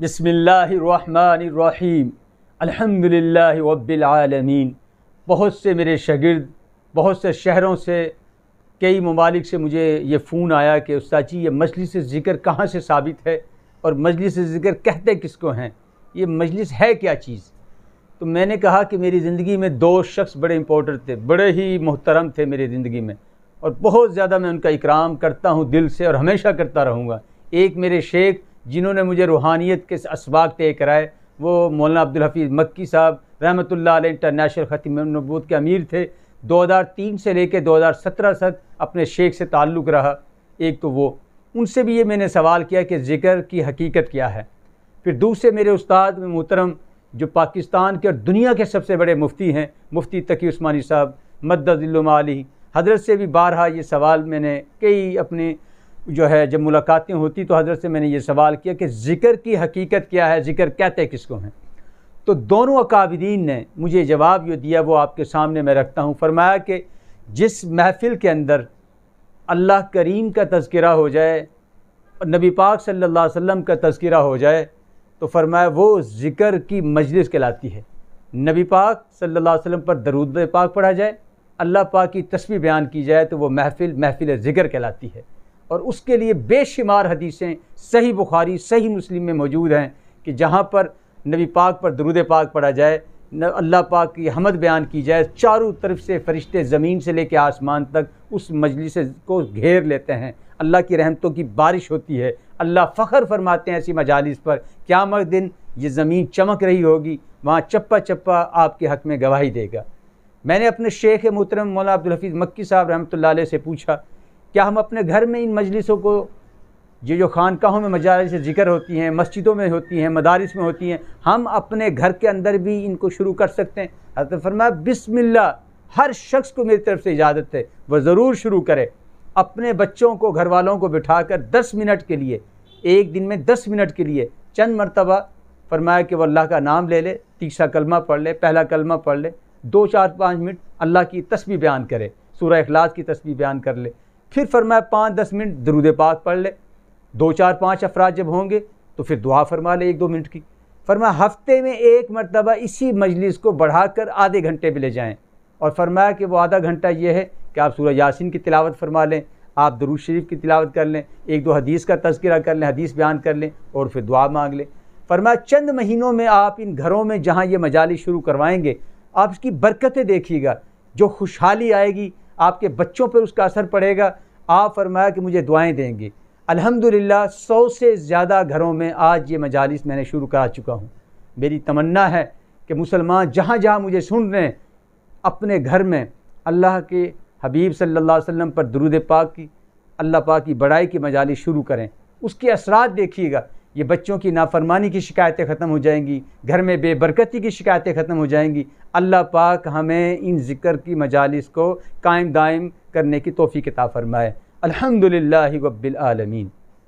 لله رب العالمين बहुत से मेरे शगिर्द बहुत से शहरों से कई ममालिक से मुझे ये फ़ोन आया कि उस्ताद जी ये मजलिस ज़िक्र कहाँ से साबित है और मजलिस ज़िक्र कहते किसको हैं ये मजलिस है क्या चीज़ तो मैंने कहा कि मेरी ज़िंदगी में दो शख्स बड़े इंपॉर्टेंट थे बड़े ही मोहतरम थे मेरी ज़िंदगी में और बहुत ज़्यादा मैं उनका इकराम करता हूँ दिल से और हमेशा करता रहूँगा एक मेरे शेख जिन्होंने मुझे रूहानियत के इसबाक तय कराए वो मौलाना अब्दुल हफीज़ मक्की साहब रहमत ला इंटरनेशनल ख़त्म नबूत के अमीर थे 2003 से लेकर 2017 तक अपने शेख से ताल्लुक़ रहा एक तो वो उनसे भी ये मैंने सवाल किया कि ज़िक्र की हकीकत क्या है फिर दूसरे मेरे उस्ताद मोहतरम जो पाकिस्तान के और दुनिया के सबसे बड़े मुफ्ती हैं मुफ्ती तकी उस्मानी साहब मद्दतुल्लमाली हजरत से भी बारहा ये सवाल मैंने कई अपने जो है जब मुलाकातें होती तो हजरत से मैंने ये सवाल किया कि ज़िक्र की हकीकत क्या है ज़िक्र कहते किसको हैं तो दोनों अकाबरीन ने मुझे जवाब जो दिया वो आपके सामने मैं रखता हूँ फरमाया कि जिस महफ़िल के अंदर अल्लाह करीम का तस्करा हो जाए और नबी पाक सल्लल्लाहु अलैहि वसल्लम का तस्करा हो जाए तो फरमाया वो ज़िक्र की मजलिस कहलाती है नबी पाक सल्लल्लाहु अलैहि वसल्लम पर दरूद पाक पढ़ा जाए अल्लाह पाक की तस्वीर बयान की जाए तो वो महफ़िल महफ़िल ज़िक्र कहलाती है और उसके लिए बेशुमार हदीसें सही बुखारी सही मुस्लिम में मौजूद हैं कि जहाँ पर नबी पाक पर दरुद पाक पढ़ा जाए न अल्लाह पाक की हमद बयान की जाए चारों तरफ से फरिश्ते ज़मीन से लेकर आसमान तक उस मजलिस को घेर लेते हैं अल्लाह की रहमतों की बारिश होती है अल्लाह फ़ख्र फरमाते हैं ऐसी मजालिस पर क्या दिन ये ज़मीन चमक रही होगी वहाँ चप्पा चप्पा आपके हक़ में गवाही देगा मैंने अपने शेख मोहतरम मौला अब्दुल हफीज़ मक्की साहब रहमत से पूछा क्या हम अपने घर में इन मजलिसों को ये जो खानकाहों में मजालस ज़िक्र होती हैं मस्जिदों में होती हैं मदारस में होती हैं हम अपने घर के अंदर भी इनको शुरू कर सकते हैं हजरत फरमाया बिसमिल्ला हर शख्स को मेरी तरफ से इजाज़त है वह ज़रूर शुरू करे अपने बच्चों को घर वालों को बिठा कर दस मिनट के लिए एक दिन में दस मिनट के लिए चंद मरतबा फरमाया कि वह अल्लाह का नाम ले ले तीसरा कलमा पढ़ ले पहला कलमा पढ़ ले दो चार पाँच मिनट अल्लाह की तस्वीर बयान करे सूर्य अखलास की तस्वीर बयान कर ले फिर फरमाया पाँच दस मिनट दरूद पाक पढ़ ले दो चार पाँच अफराज जब होंगे तो फिर दुआ फरमा ले एक दो मिनट की फरमाया हफ्ते में एक मरतबा इसी मजलिस को बढ़ाकर आधे घंटे पर ले जाएँ और फरमाया कि वो आधा घंटा ये है कि आप सूरह यासिन की तिलावत फरमा लें आप दरूज शरीफ की तिलावत कर लें एक दो हदीस का तस्करा कर लें हदीस बयान कर लें और फिर दुआ मांग लें फरमाया चंद महीनों में आप इन घरों में जहाँ ये मजाली शुरू करवाएँगे आप इसकी बरकतें देखिएगा जो खुशहाली आएगी आपके बच्चों पर उसका असर पड़ेगा आप फरमाया कि मुझे दुआएँ देंगे अल्हम्दुलिल्लाह सौ से ज़्यादा घरों में आज ये मजालिस मैंने शुरू करा चुका हूँ मेरी तमन्ना है कि मुसलमान जहाँ जहाँ मुझे सुन रहे हैं अपने घर में अल्लाह के हबीब सल्ला अलैहि पर दरुद पाक की अल्लाह पाक की बड़ाई की मजालिस शुरू करें उसके असरात देखिएगा ये बच्चों की नाफरमानी की शिकायतें ख़त्म हो जाएंगी घर में बेबरकती की शिकायतें ख़त्म हो जाएंगी अल्लाह पाक हमें इन ज़िक्र की मजालस को कायम दायम करने की तोफ़ी किताब फरमाए अलहमदिल्ला रब्बिल